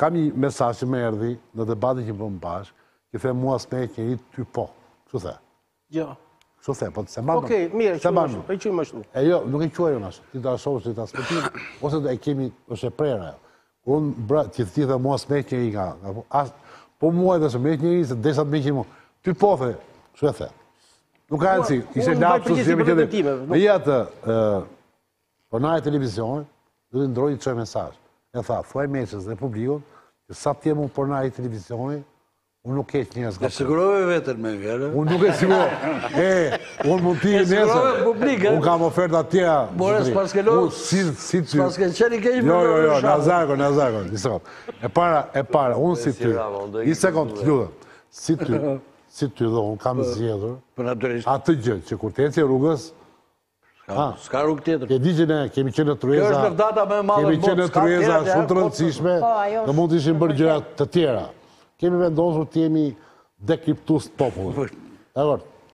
kam një mesaj që me erdi në debatën që përmë bashkë, që the mua së me e kënjë ty po. Që the? Jo. Që the, po të se manë. Oke, mire, që manë. E që i më shumë. E jo, nuk i që e jo nashë. Ti të që ti të aspetinë, ose të e kemi, është e prera. Unë, bra, që ti the mua së me e kënjë nga. Po, po mua edhe së me e kënjë nga, se desat me e kënjë nga. Ty po, the, që e the. Nuk ka nësi, ishe lapë, që po zhemi e tha, fuaj meqës dhe publikon, që sa të jemë unë përna i televizioni, unë nuk keqë njësë nga E sigurove vetër me të të nuk e të E, të mund të të të E të të Unë kam të të të të të të të të të të të Në të të të të të në të të të të të të të të të të si të të të të të të të të të të të të të Ska rrugë tjetër. Ke di që ne kemi qenë trueza... Kjo është në data me malë në Kemi qenë trueza shumë të rëndësishme, po, në mund të ishim bërë gjërat të tjera. Kemi vendosur të jemi dekriptus të popullë. E vërtë.